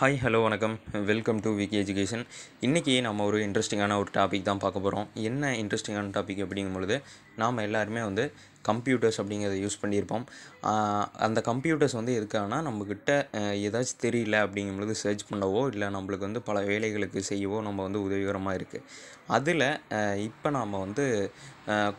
hi hello வணக்கம் welcome to Vicky education இன்றைக்கி நம்ம ஒரு இன்ட்ரெஸ்டிங்கான ஒரு டாபிக் தான் பார்க்க போகிறோம் என்ன இன்ட்ரெஸ்டிங்கான டாபிக் அப்படிங்கும் பொழுது நாம் எல்லாருமே வந்து கம்ப்யூட்டர்ஸ் அப்படிங்கிறத யூஸ் பண்ணியிருப்போம் அந்த கம்ப்யூட்டர்ஸ் வந்து எதுக்காகனா நம்மக்கிட்ட ஏதாச்சும் தெரியல அப்படிங்கும்பொழுது சர்ச் பண்ணவோ இல்லை நம்மளுக்கு வந்து பல வேலைகளுக்கு செய்யவோ நம்ம வந்து உதவிகரமாக இருக்குது அதில் இப்போ நாம் வந்து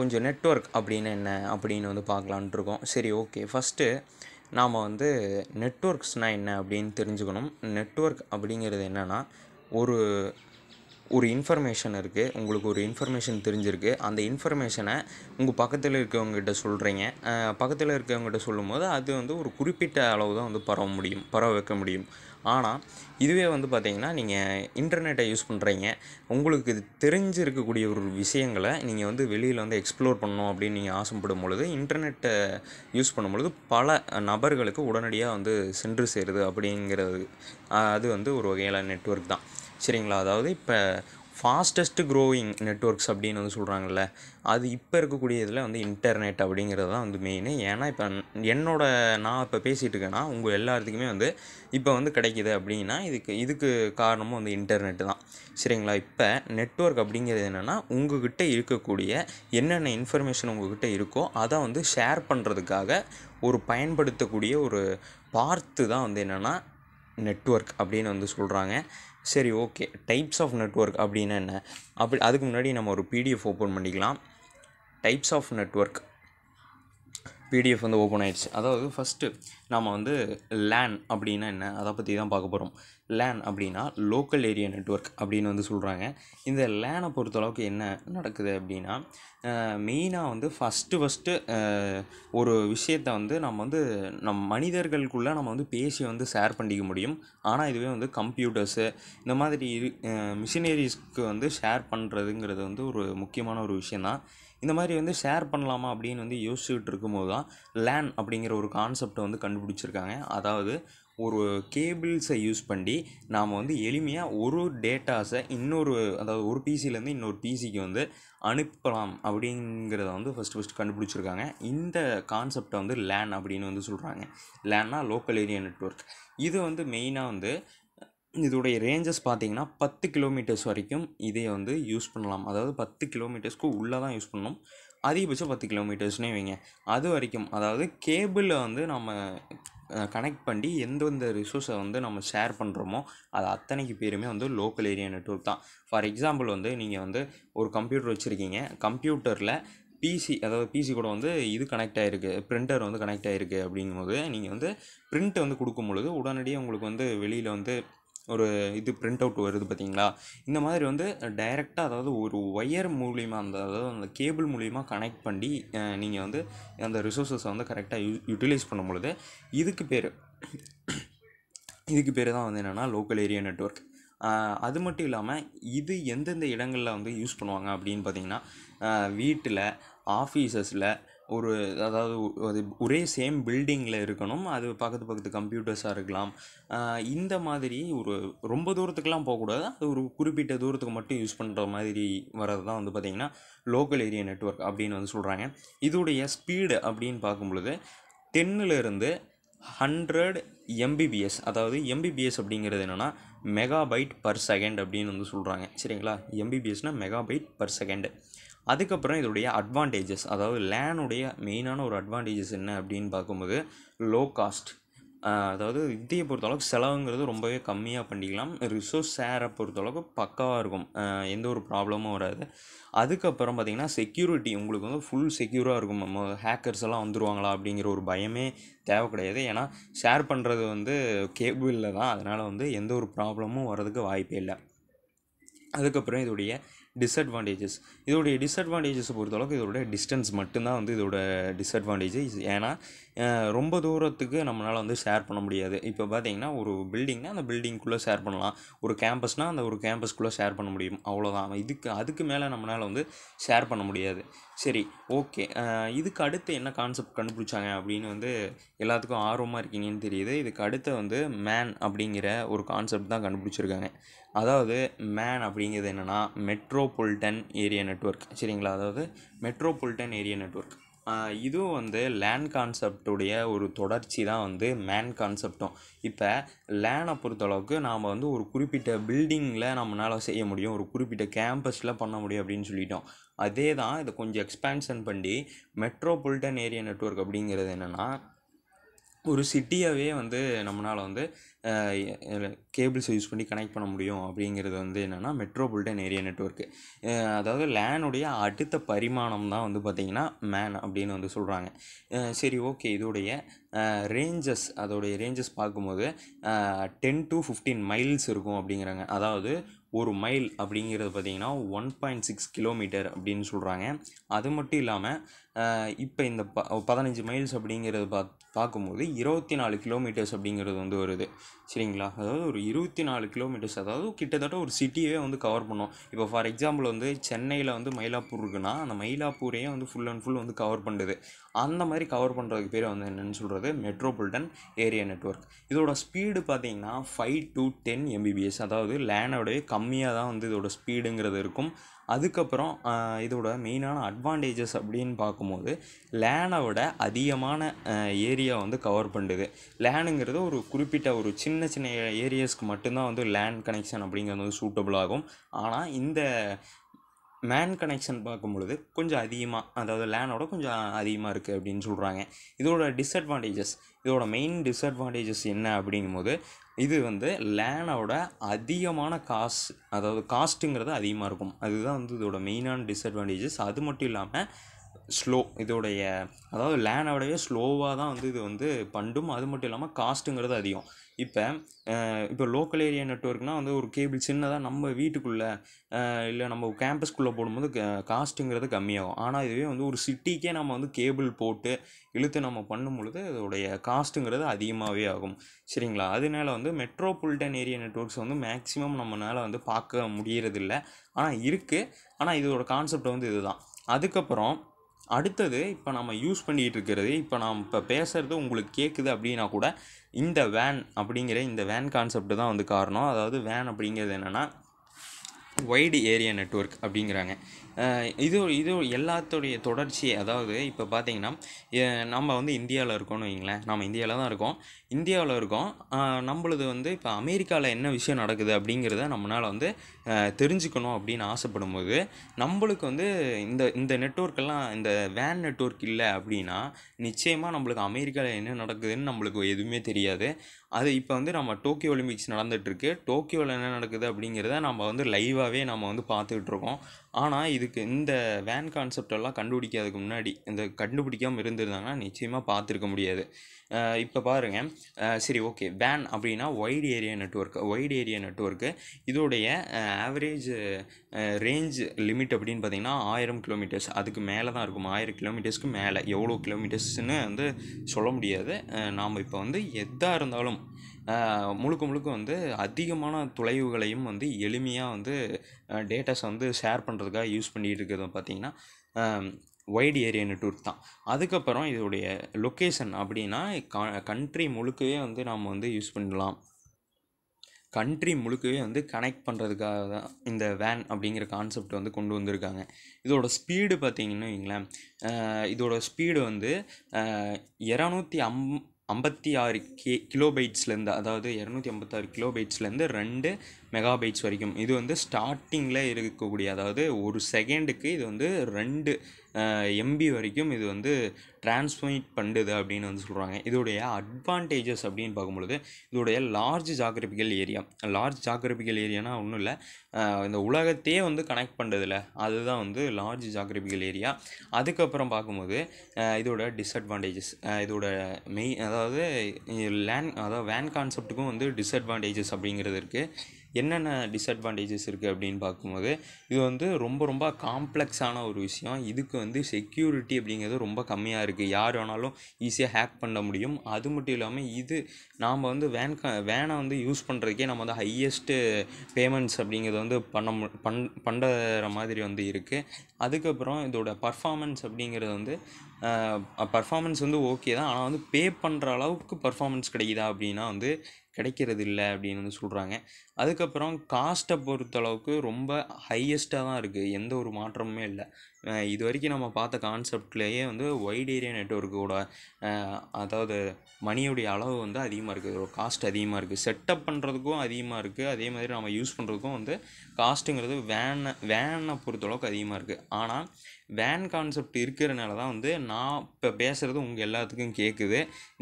கொஞ்சம் நெட்ஒர்க் அப்படின்னு என்ன அப்படின்னு வந்து பார்க்கலான்ட்ருக்கோம் சரி ஓகே ஃபஸ்ட்டு நாம் வந்து நெட்ஒர்க்ஸ்னால் என்ன அப்படின்னு தெரிஞ்சுக்கணும் நெட்ஒர்க் அப்படிங்கிறது என்னென்னா ஒரு ஒரு இன்ஃபர்மேஷன் இருக்குது உங்களுக்கு ஒரு இன்ஃபர்மேஷன் தெரிஞ்சிருக்கு அந்த இன்ஃபர்மேஷனை உங்கள் பக்கத்தில் இருக்கவங்ககிட்ட சொல்கிறீங்க பக்கத்தில் இருக்கிறவங்ககிட்ட சொல்லும்போது அது வந்து ஒரு குறிப்பிட்ட அளவு தான் வந்து பரவ முடியும் பரவ வைக்க முடியும் ஆனால் இதுவே வந்து பார்த்திங்கன்னா நீங்கள் இன்டர்நெட்டை யூஸ் பண்ணுறீங்க உங்களுக்கு இது தெரிஞ்சிருக்கக்கூடிய ஒரு விஷயங்களை நீங்கள் வந்து வெளியில் வந்து எக்ஸ்ப்ளோர் பண்ணணும் அப்படின்னு நீங்கள் ஆசைப்படும் பொழுது இன்டர்நெட்டை யூஸ் பண்ணும்பொழுது பல நபர்களுக்கு உடனடியாக வந்து சென்று சேருது அப்படிங்கிறது அது வந்து ஒரு வகையான நெட்ஒர்க் தான் சரிங்களா அதாவது இப்போ ஃபாஸ்டஸ்ட் க்ரோயிங் நெட்ஒர்க்ஸ் அப்படின்னு வந்து சொல்கிறாங்கல்ல அது இப்போ இருக்கக்கூடிய இதில் வந்து இன்டர்நெட் அப்படிங்கிறது தான் வந்து மெயின் ஏன்னா இப்போ என்னோட நான் இப்போ பேசிகிட்டு இருக்கேன்னா உங்கள் எல்லாத்துக்குமே வந்து இப்போ வந்து கிடைக்கிது அப்படின்னா இதுக்கு இதுக்கு காரணமும் வந்து இன்டர்நெட்டு தான் சரிங்களா இப்போ நெட்ஒர்க் அப்படிங்கிறது என்னென்னா உங்ககிட்ட இருக்கக்கூடிய என்னென்ன இன்ஃபர்மேஷன் உங்ககிட்ட இருக்கோ அதை வந்து ஷேர் பண்ணுறதுக்காக ஒரு பயன்படுத்தக்கூடிய ஒரு பார்த்து தான் வந்து என்னென்னா நெட்ஒர்க் அப்படின்னு வந்து சொல்கிறாங்க சரி ஓகே டைப்ஸ் ஆஃப் நெட்ஒர்க் அப்படின்னா என்ன அப்படி அதுக்கு முன்னாடி நம்ம ஒரு பிடிஎஃப் ஓப்பன் பண்ணிக்கலாம் டைப்ஸ் ஆஃப் நெட்ஒர்க் பிடிஎஃப் வந்து ஓப்பன் ஆயிடுச்சு அதாவது ஃபஸ்ட்டு நாம் வந்து லேன் அப்படின்னா என்ன அதை பற்றி தான் பார்க்க போகிறோம் லேன் அப்படின்னா லோக்கல் ஏரியா நெட்ஒர்க் அப்படின்னு வந்து சொல்கிறாங்க இந்த லேனை பொறுத்தளவுக்கு என்ன நடக்குது அப்படின்னா மெயினாக வந்து ஃபஸ்ட்டு ஃபஸ்ட்டு ஒரு விஷயத்தை வந்து நம்ம வந்து நம் மனிதர்களுக்குள்ளே நம்ம வந்து பேசி வந்து ஷேர் பண்ணிக்க முடியும் ஆனால் இதுவே வந்து கம்ப்யூட்டர்ஸு இந்த மாதிரி மிஷினரிஸ்க்கு வந்து ஷேர் பண்ணுறதுங்கிறது வந்து ஒரு முக்கியமான ஒரு விஷயம் தான் இந்த மாதிரி வந்து ஷேர் பண்ணலாமா அப்படின்னு வந்து யோசிச்சுக்கிட்டு இருக்கும்போது தான் லேன் அப்படிங்கிற ஒரு கான்செப்டை வந்து கண்டுபிடிச்சிருக்காங்க அதாவது ஒரு கேபிள்ஸை யூஸ் பண்ணி நாம் வந்து எளிமையாக ஒரு டேட்டாஸை இன்னொரு அதாவது ஒரு பிசிலேருந்து இன்னொரு பிசிக்கு வந்து அனுப்பலாம் அப்படிங்கிறத வந்து ஃபஸ்ட்டு ஃபஸ்ட் கண்டுபிடிச்சிருக்காங்க இந்த கான்செப்டை வந்து லேன் அப்படின்னு வந்து சொல்கிறாங்க லேன்னா லோக்கல் ஏரியா நெட்ஒர்க் இது வந்து மெயினாக வந்து இதோடைய ரேஞ்சஸ் பார்த்தீங்கன்னா பத்து கிலோமீட்டர்ஸ் வரைக்கும் இதை வந்து யூஸ் பண்ணலாம் அதாவது பத்து கிலோமீட்டர்ஸ்க்கு உள்ளே தான் யூஸ் பண்ணணும் அதிகபட்சம் பத்து கிலோமீட்டர்ஸ்னே வைங்க அது வரைக்கும் அதாவது கேபிளில் வந்து நம்ம கனெக்ட் பண்ணி எந்தெந்த ரிசோர்ஸை வந்து நம்ம ஷேர் பண்ணுறோமோ அது அத்தனைக்கு பேருமே வந்து லோக்கல் ஏரியா நெட்ஒர்க் தான் ஃபார் எக்ஸாம்பிள் வந்து நீங்கள் வந்து ஒரு கம்ப்யூட்டர் வச்சுருக்கீங்க கம்ப்யூட்டரில் பிசி அதாவது பிசி கூட வந்து இது கனெக்ட் ஆகிருக்கு ப்ரிண்டர் வந்து கனெக்ட் ஆகிருக்கு அப்படிங்கும்போது நீங்கள் வந்து ப்ரிண்ட் வந்து கொடுக்கும் பொழுது உடனடியாக உங்களுக்கு வந்து வெளியில் வந்து ஒரு இது பிரிண்ட் அவுட் வருது பார்த்தீங்களா இந்த மாதிரி வந்து டைரெக்டாக அதாவது ஒரு ஒயர் மூலிமா அந்த அதாவது அந்த கேபிள் மூலிமா கனெக்ட் பண்ணி நீங்கள் வந்து அந்த ரிசோர்ஸஸை வந்து கரெக்டாக யூ யூட்டிலைஸ் பண்ணும் பொழுது இதுக்கு பேர் இதுக்கு பேர் தான் வந்து என்னென்னா லோக்கல் ஏரியா நெட்ஒர்க் அது மட்டும் இல்லாமல் இது எந்தெந்த இடங்களில் வந்து யூஸ் பண்ணுவாங்க அப்படின்னு பார்த்தீங்கன்னா வீட்டில் ஆஃபீஸஸில் ஒரு அதாவது அது ஒரே சேம் பில்டிங்கில் இருக்கணும் அது பக்கத்து பக்கத்து கம்ப்யூட்டர்ஸாக இருக்கலாம் இந்த மாதிரி ஒரு ரொம்ப தூரத்துக்குலாம் போகக்கூடாது அது ஒரு குறிப்பிட்ட தூரத்துக்கு மட்டும் யூஸ் பண்ணுற மாதிரி வர்றது தான் வந்து பார்த்திங்கன்னா லோக்கல் ஏரியா நெட்ஒர்க் அப்படின்னு வந்து சொல்கிறாங்க இதோடைய ஸ்பீடு அப்படின்னு பார்க்கும்பொழுது டென்னிலிருந்து ஹண்ட்ரட் எம்பிபிஎஸ் அதாவது எம்பிபிஎஸ் அப்படிங்கிறது என்னென்னா மெகாபைட் பர் செகண்ட் அப்படின்னு வந்து சொல்கிறாங்க சரிங்களா எம்பிபிஎஸ்னால் மெகாபைட் பர் செகண்டு அதுக்கப்புறம் இதோடைய அட்வான்டேஜஸ் அதாவது லேனுடைய மெயினான ஒரு அட்வான்டேஜஸ் என்ன அப்படின்னு பார்க்கும்போது லோ காஸ்ட் அதாவது இந்தியை பொறுத்தளவுக்கு செலவுங்கிறது ரொம்பவே கம்மியாக பண்ணிக்கலாம் ரிசோர்ஸ் ஷேரை பொறுத்தளவுக்கு பக்காவாக இருக்கும் எந்த ஒரு ப்ராப்ளமும் வராது அதுக்கப்புறம் பார்த்திங்கன்னா செக்யூரிட்டி உங்களுக்கு வந்து ஃபுல் செக்யூராக இருக்கும் நம்ம ஹேக்கர்ஸ் எல்லாம் வந்துடுவாங்களா அப்படிங்கிற ஒரு பயமே தேவை கிடையாது ஏன்னா ஷேர் பண்ணுறது வந்து கேபிளில் தான் அதனால் வந்து எந்த ஒரு ப்ராப்ளமும் வர்றதுக்கு வாய்ப்பே இல்லை அதுக்கப்புறம் இதோடைய டிஸ்அட்வான்டேஜஸ் இதோடைய டிஸ்அட்வான்டேஜஸ் பொறுத்தளவுக்கு இதோட டிஸ்டன்ஸ் மட்டும்தான் வந்து இதோட டிஸ்அட்வான்டேஜ் ஏன்னா ரொம்ப தூரத்துக்கு நம்மளால் வந்து ஷேர் பண்ண முடியாது இப்போ பார்த்தீங்கன்னா ஒரு பில்டிங்னா அந்த பில்டிங்குள்ளே ஷேர் பண்ணலாம் ஒரு கேம்பஸ்னால் அந்த ஒரு கேம்பஸ்குள்ளே ஷேர் பண்ண முடியும் அவ்வளோதான் இதுக்கு அதுக்கு மேலே நம்மளால் வந்து ஷேர் பண்ண முடியாது சரி ஓகே இதுக்கு அடுத்து என்ன கான்செப்ட் கண்டுபிடிச்சாங்க அப்படின்னு வந்து எல்லாத்துக்கும் ஆர்வமாக இருக்கீங்கன்னு தெரியுது இதுக்கு அடுத்து வந்து மேன் அப்படிங்கிற ஒரு கான்செப்ட் தான் கண்டுபிடிச்சிருக்காங்க அதாவது மேன் அப்படிங்கிறது என்னென்னா மெட்ரோபொலிட்டன் ஏரியா நெட்ஒர்க் சரிங்களா அதாவது மெட்ரோபொலிட்டன் ஏரியா நெட்ஒர்க் இதுவும் வந்து லேண்ட் கான்செப்டுடைய ஒரு தொடர்ச்சி தான் வந்து மேன் கான்செப்டும் இப்போ லேனை பொறுத்தளவுக்கு நாம் வந்து ஒரு குறிப்பிட்ட பில்டிங்கில் நம்மளால் செய்ய முடியும் ஒரு குறிப்பிட்ட கேம்பஸில் பண்ண முடியும் அப்படின்னு சொல்லிட்டோம் அதே தான் இதை கொஞ்சம் எக்ஸ்பேன்ஷன் பண்ணி மெட்ரோபொலிட்டன் ஏரியா நெட்ஒர்க் அப்படிங்கிறது என்னென்னா ஒரு சிட்டியாகவே வந்து நம்மளால் வந்து கேபிள்ஸை யூஸ் பண்ணி கனெக்ட் பண்ண முடியும் அப்படிங்கிறது வந்து என்னென்னா மெட்ரோபொலிட்டன் ஏரியா நெட்ஒர்க்கு அதாவது லேனுடைய அடுத்த பரிமாணம் தான் வந்து பார்த்திங்கன்னா மேன் அப்படின்னு வந்து சொல்கிறாங்க சரி ஓகே இதோடைய ரேஞ்சஸ் அதோடைய ரேஞ்சஸ் பார்க்கும்போது டென் டு ஃபிஃப்டீன் மைல்ஸ் இருக்கும் அப்படிங்கிறாங்க அதாவது ஒரு மைல் அப்படிங்கிறது பார்த்திங்கன்னா ஒன் பாயிண்ட் சிக்ஸ் கிலோமீட்டர் அப்படின்னு சொல்கிறாங்க அது மட்டும் இல்லாமல் இப்போ இந்த ப பதினஞ்சு மைல்ஸ் அப்படிங்கிறது பாத் பார்க்கும்போது இருபத்தி நாலு கிலோமீட்டர்ஸ் அப்படிங்கிறது வந்து வருது சரிங்களா அதாவது ஒரு இருபத்தி நாலு கிலோமீட்டர்ஸ் அதாவது கிட்டத்தட்ட ஒரு சிட்டியே வந்து கவர் பண்ணோம் இப்போ ஃபார் எக்ஸாம்பிள் வந்து சென்னையில் வந்து மயிலாப்பூர் இருக்குன்னா அந்த மயிலாப்பூரையே வந்து ஃபுல் அண்ட் ஃபுல் வந்து கவர் பண்ணுது அந்த மாதிரி கவர் பண்ணுறதுக்கு பேர் வந்து என்னென்னு சொல்கிறது மெட்ரோபாலிட்டன் ஏரியா நெட்ஒர்க் இதோட ஸ்பீடு பார்த்தீங்கன்னா ஃபைவ் டு டென் எம்பிபிஎஸ் அதாவது லேனோடய கம்மியாக தான் வந்து இதோட ஸ்பீடுங்கிறது இருக்கும் அதுக்கப்புறம் இதோட மெயினான அட்வான்டேஜஸ் அப்படின்னு பார்க்கும் பார்க்கும்போது லேனை விட அதிகமான ஏரியா வந்து கவர் பண்ணுது லேனுங்கிறது ஒரு குறிப்பிட்ட ஒரு சின்ன சின்ன ஏரியாஸ்க்கு மட்டும்தான் வந்து லேண்ட் கனெக்ஷன் அப்படிங்கிறது வந்து சூட்டபுள் ஆகும் ஆனால் இந்த மேன் கனெக்ஷன் பார்க்கும்பொழுது கொஞ்சம் அதிகமாக அதாவது லேனோட கொஞ்சம் அதிகமாக இருக்குது அப்படின்னு சொல்கிறாங்க இதோட டிஸ்அட்வான்டேஜஸ் இதோட மெயின் டிஸ்அட்வான்டேஜஸ் என்ன அப்படிங்கும்போது இது வந்து லேனோட அதிகமான காஸ்ட் அதாவது காஸ்ட்டுங்கிறது அதிகமாக இருக்கும் அதுதான் வந்து இதோட மெயினான டிஸ்அட்வான்டேஜஸ் அது மட்டும் இல்லாமல் ஸ்லோ இதோடைய அதாவது லேனோடைய ஸ்லோவாக தான் வந்து இது வந்து பண்டும் அது மட்டும் இல்லாமல் காஸ்ட்டுங்கிறது அதிகம் இப்போ இப்போ லோக்கல் ஏரியா நெட்ஒர்க்னால் வந்து ஒரு கேபிள் சின்னதாக நம்ம வீட்டுக்குள்ளே இல்லை நம்ம கேம்பஸ்க்குள்ளே போடும்போது காஸ்ட்டுங்கிறது கம்மியாகும் ஆனால் இதுவே வந்து ஒரு சிட்டிக்கே நம்ம வந்து கேபிள் போட்டு இழுத்து நம்ம பண்ணும் பொழுது அதோடைய காஸ்ட்டுங்கிறது அதிகமாகவே ஆகும் சரிங்களா அதனால வந்து மெட்ரோபொலிட்டன் ஏரியா நெட்ஒர்க்ஸ் வந்து மேக்ஸிமம் நம்மளால் வந்து பார்க்க முடியறதில்ல ஆனால் இருக்குது ஆனால் இதோட கான்செப்ட் வந்து இதுதான் அதுக்கப்புறம் அடுத்தது இப்போ நம்ம யூஸ் பண்ணிகிட்டு இருக்கிறது இப்போ நாம் இப்போ பேசுகிறது உங்களுக்கு கேட்குது அப்படின்னா கூட இந்த வேன் அப்படிங்கிற இந்த வேன் கான்செப்ட் தான் வந்து காரணம் அதாவது வேன் அப்படிங்கிறது என்னென்னா வைடு ஏரியா நெட்ஒர்க் அப்படிங்கிறாங்க இது இது எல்லாத்துடைய தொடர்ச்சி அதாவது இப்போ பார்த்தீங்கன்னா நம்ம வந்து இந்தியாவில் இருக்கோம்னு வைங்களேன் நம்ம இந்தியாவில் தான் இருக்கோம் இந்தியாவில் இருக்கோம் நம்மளது வந்து இப்போ அமெரிக்காவில் என்ன விஷயம் நடக்குது அப்படிங்கிறத நம்மளால் வந்து தெரிஞ்சுக்கணும் அப்படின்னு ஆசைப்படும் போது நம்மளுக்கு வந்து இந்த இந்த நெட்ஒர்க்கெல்லாம் இந்த வேன் நெட்ஒர்க் இல்லை அப்படின்னா நிச்சயமாக நம்மளுக்கு அமெரிக்காவில் என்ன நடக்குதுன்னு நம்மளுக்கு எதுவுமே தெரியாது அது இப்போ வந்து நம்ம டோக்கியோ ஒலிம்பிக்ஸ் நடந்துகிட்ருக்கு டோக்கியோவில் என்ன நடக்குது அப்படிங்கிறத நம்ம வந்து லைவாகவே நம்ம வந்து பார்த்துக்கிட்டு இருக்கோம் ஆனால் இதுக்கு இந்த வேன் கான்செப்டெல்லாம் கண்டுபிடிக்காததுக்கு முன்னாடி இந்த கண்டுபிடிக்காமல் இருந்திருந்தாங்கன்னா நிச்சயமாக பார்த்துருக்க முடியாது இப்போ பாருங்கள் சரி ஓகே வேன் அப்படின்னா wide area network wide area நெட்ஒர்க்கு இதோடைய ஆவரேஜ் ரேஞ்ச் லிமிட் அப்படின்னு பார்த்தீங்கன்னா ஆயிரம் கிலோமீட்டர்ஸ் அதுக்கு மேலே தான் இருக்கும் ஆயிரம் கிலோமீட்டர்ஸ்க்கு மேலே எவ்வளோ கிலோமீட்டர்ஸ்னு வந்து சொல்ல முடியாது நாம் இப்போ வந்து எதாக இருந்தாலும் முழுக்க முழுக்க வந்து அதிகமான துளைவுகளையும் வந்து எளிமையாக வந்து டேட்டாஸை வந்து ஷேர் பண்ணுறதுக்காக யூஸ் பண்ணிகிட்டு இருக்கிறது பார்த்திங்கன்னா வைடு ஏரியா நெட்ஒர்க் தான் அதுக்கப்புறம் இதோடைய லொக்கேஷன் அப்படின்னா கண்ட்ரி முழுக்கவே வந்து நாம் வந்து யூஸ் பண்ணலாம் கண்ட்ரி முழுக்கவே வந்து கனெக்ட் பண்ணுறதுக்காக தான் இந்த வேன் அப்படிங்கிற கான்செப்ட் வந்து கொண்டு வந்திருக்காங்க இதோட ஸ்பீடு பார்த்திங்கன்னு வைங்களேன் இதோட ஸ்பீடு வந்து இரநூத்தி அம் ஐம்பத்தி ஆறு கே கிலோபைட்ஸ்லேருந்து அதாவது இரநூத்தி ஐம்பத்தாறு கிலோபைட்ஸ்லேருந்து ரெண்டு மெகாபைட்ஸ் வரைக்கும் இது வந்து ஸ்டார்டிங்கில் இருக்கக்கூடிய அதாவது ஒரு செகண்டுக்கு இது வந்து ரெண்டு எம்பி வரைக்கும் இது வந்து டிரான்ஸ்மிட் பண்ணுது அப்படின்னு வந்து சொல்கிறாங்க இதோடைய அட்வான்டேஜஸ் அப்படின்னு பார்க்கும்பொழுது இதோடைய large geographical area large geographical ஏரியானா ஒன்றும் இல்லை இந்த உலகத்தையே வந்து கனெக்ட் பண்ணுறதில்ல அதுதான் வந்து லார்ஜ் ஜாகிரபிக்கல் ஏரியா அதுக்கப்புறம் பார்க்கும்போது இதோட டிஸ்அட்வான்டேஜஸ் இதோட மெய் அதாவது லேண்ட் அதாவது வேன் கான்செப்ட்டுக்கும் வந்து டிஸ்அட்வான்டேஜஸ் அப்படிங்கிறது இருக்குது என்னென்ன டிஸ்அட்வான்டேஜஸ் இருக்குது அப்படின்னு பார்க்கும்போது இது வந்து ரொம்ப ரொம்ப காம்ப்ளெக்ஸான ஒரு விஷயம் இதுக்கு வந்து செக்யூரிட்டி அப்படிங்கிறது ரொம்ப கம்மியாக இருக்குது யார் வேணாலும் ஈஸியாக ஹேக் பண்ண முடியும் அது மட்டும் இல்லாமல் இது நாம் வந்து வேன் க வேனை வந்து யூஸ் பண்ணுறதுக்கே நம்ம வந்து ஹையஸ்ட்டு பேமெண்ட்ஸ் அப்படிங்கிறது வந்து பண்ண மு பண் பண்ணுற மாதிரி வந்து இருக்குது அதுக்கப்புறம் இதோட பர்ஃபாமன்ஸ் அப்படிங்கிறது வந்து பர்ஃபாமன்ஸ் வந்து ஓகே தான் ஆனால் வந்து பே பண்ணுற அளவுக்கு பர்ஃபாமன்ஸ் கிடைக்குதா அப்படின்னா வந்து கிடைக்கிறது இல்லை அப்படின்னு வந்து சொல்கிறாங்க அதுக்கப்புறம் காஸ்ட்டை பொறுத்தளவுக்கு ரொம்ப ஹையஸ்ட்டாக தான் இருக்குது எந்த ஒரு மாற்றமுமே இல்லை இது வரைக்கும் நம்ம பார்த்த கான்செப்ட்லேயே வந்து ஒய்ட் ஏரியா நெட்ஒர்க்கோட அதாவது மணியுடைய அளவு வந்து அதிகமாக இருக்குது ஒரு காஸ்ட் அதிகமாக இருக்குது செட்டப் பண்ணுறதுக்கும் அதிகமாக இருக்குது அதே மாதிரி நம்ம யூஸ் பண்ணுறதுக்கும் வந்து காஸ்ட்டுங்கிறது வேனை வேனை பொறுத்தளவுக்கு அதிகமாக இருக்குது ஆனால் வேன் கான்செப்ட் இருக்கிறனால தான் வந்து நான் இப்போ பேசுகிறது உங்கள் எல்லாத்துக்கும் கேட்குது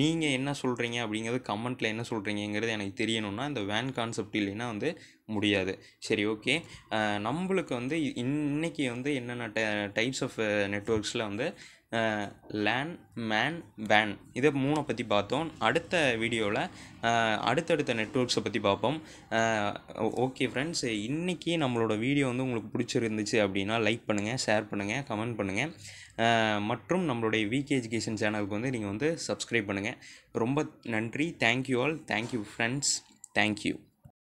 நீங்கள் என்ன சொல்கிறீங்க அப்படிங்கிறது கமெண்ட்டில் என்ன சொல்கிறீங்கிறது எனக்கு தெரியணும்னா இந்த வேன் கான்செப்ட் இல்லைன்னா வந்து முடியாது சரி ஓகே நம்மளுக்கு வந்து இன்றைக்கி வந்து என்னென்ன டை டைப்ஸ் ஆஃப் நெட்ஒர்க்ஸில் வந்து லேன் மேன் வேன் இதை மூணை பற்றி பார்த்தோம் அடுத்த வீடியோவில் அடுத்தடுத்த நெட்ஒர்க்ஸை பற்றி பார்ப்போம் ஓகே ஃப்ரெண்ட்ஸ் இன்றைக்கி நம்மளோட வீடியோ வந்து உங்களுக்கு பிடிச்சிருந்துச்சு அப்படின்னா லைக் பண்ணுங்கள் ஷேர் பண்ணுங்கள் கமெண்ட் பண்ணுங்கள் மற்றும் நம்மளுடைய விகே எஜுகேஷன் சேனலுக்கு வந்து நீங்கள் வந்து சப்ஸ்கிரைப் பண்ணுங்கள் ரொம்ப நன்றி thank you all thank you friends thank you